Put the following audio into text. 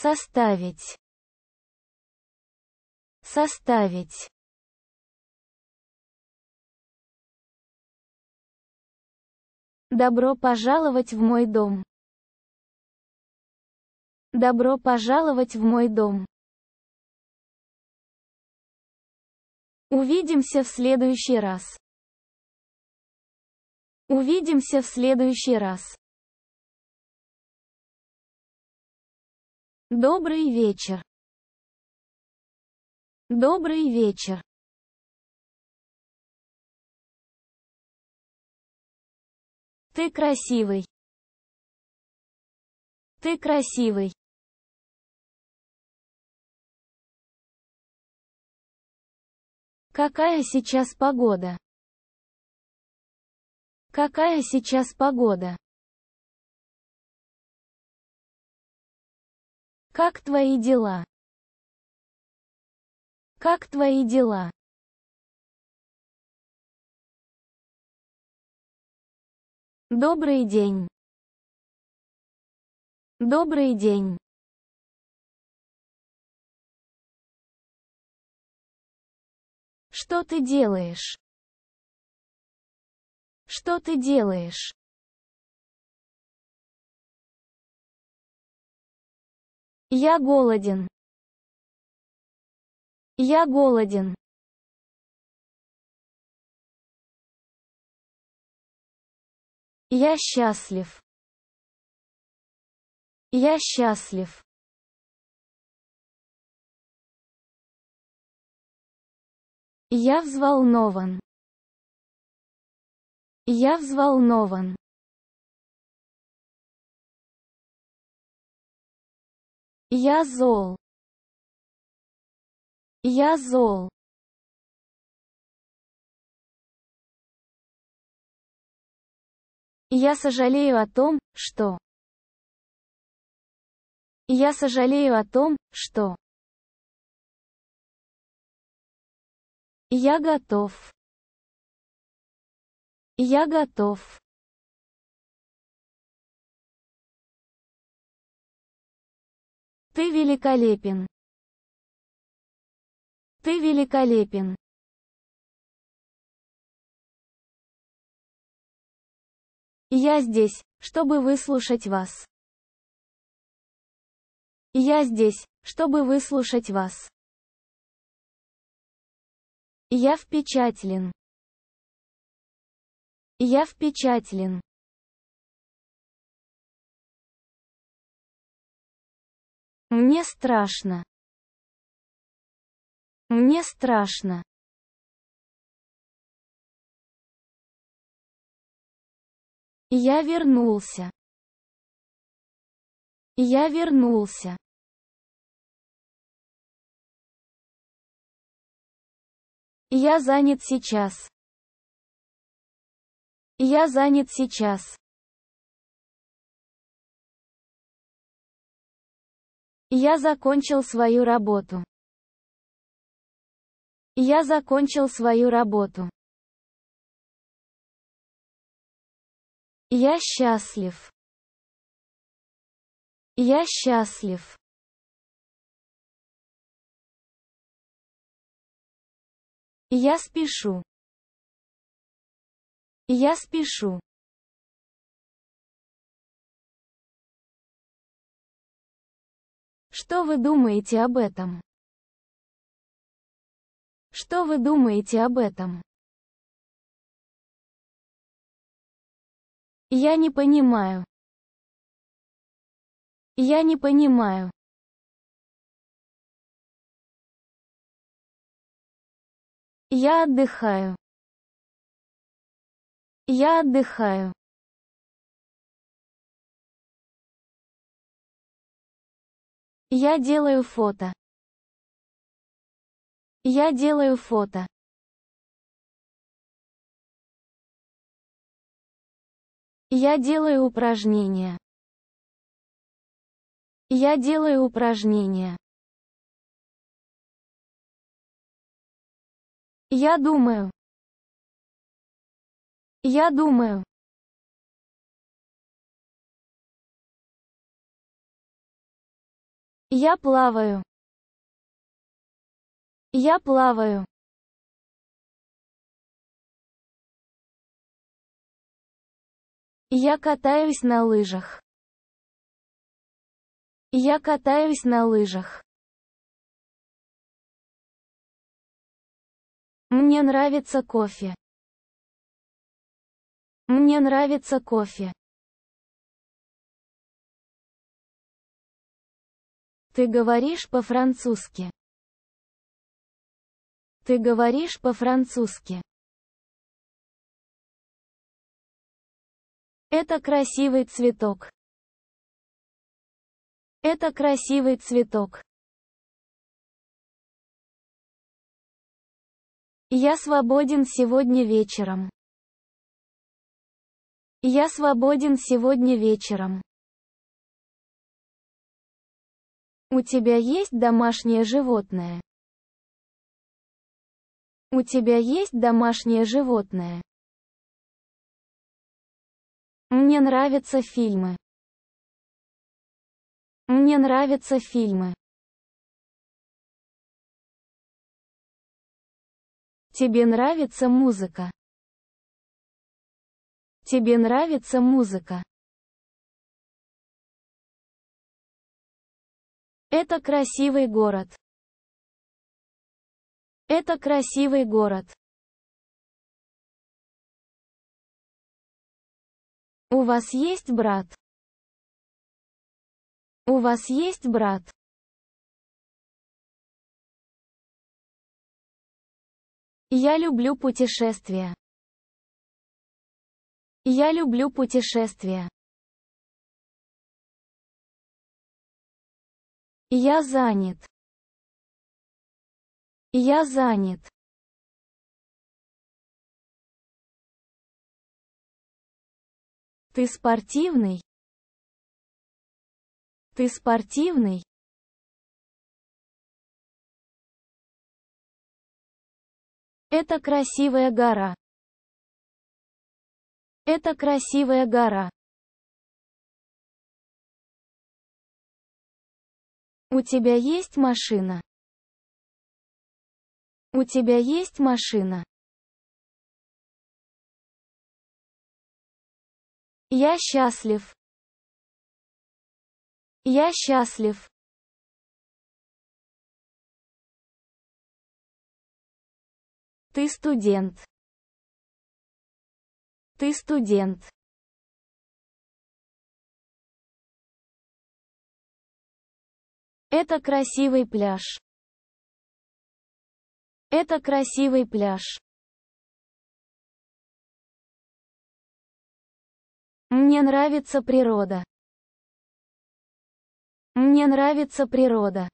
составить составить Добро пожаловать в мой дом. Добро пожаловать в мой дом. Увидимся в следующий раз. Увидимся в следующий раз. Добрый вечер. Добрый вечер. Ты красивый. Ты красивый. Какая сейчас погода? Какая сейчас погода? Как твои дела? Как твои дела? Добрый день. Добрый день. Что ты делаешь? Что ты делаешь? Я голоден. Я голоден. Я счастлив. Я счастлив. Я взволнован. Я взволнован. Я зол. Я зол. Я сожалею о том, что... Я сожалею о том, что... Я готов. Я готов. Ты великолепен. Ты великолепен. Я здесь, чтобы выслушать вас. Я здесь, чтобы выслушать вас. Я впечатлен. Я впечатлен. Мне страшно. Мне страшно. Я вернулся. Я вернулся. Я занят сейчас. Я занят сейчас. Я закончил свою работу. Я закончил свою работу. Я счастлив. Я счастлив. Я спешу. Я спешу. Что вы думаете об этом? Что вы думаете об этом? Я не понимаю. Я не понимаю. Я отдыхаю. Я отдыхаю. Я делаю фото. Я делаю фото. Я делаю упражнения. Я делаю упражнения. Я думаю. Я думаю. Я плаваю. Я плаваю. Я катаюсь на лыжах. Я катаюсь на лыжах. Мне нравится кофе. Мне нравится кофе. Ты говоришь по-французски. Ты говоришь по-французски. Это красивый цветок. Это красивый цветок. Я свободен сегодня вечером. Я свободен сегодня вечером. У тебя есть домашнее животное? У тебя есть домашнее животное? Мне нравятся фильмы. Мне нравятся фильмы. Тебе нравится музыка? Тебе нравится музыка? Это красивый город. Это красивый город. У вас есть брат? У вас есть брат? Я люблю путешествия. Я люблю путешествия. Я занят. Я занят. Ты спортивный? Ты спортивный? Это красивая гора. Это красивая гора. У тебя есть машина? У тебя есть машина? Я счастлив. Я счастлив. Ты студент. Ты студент. Это красивый пляж. Это красивый пляж. Мне нравится природа. Мне нравится природа.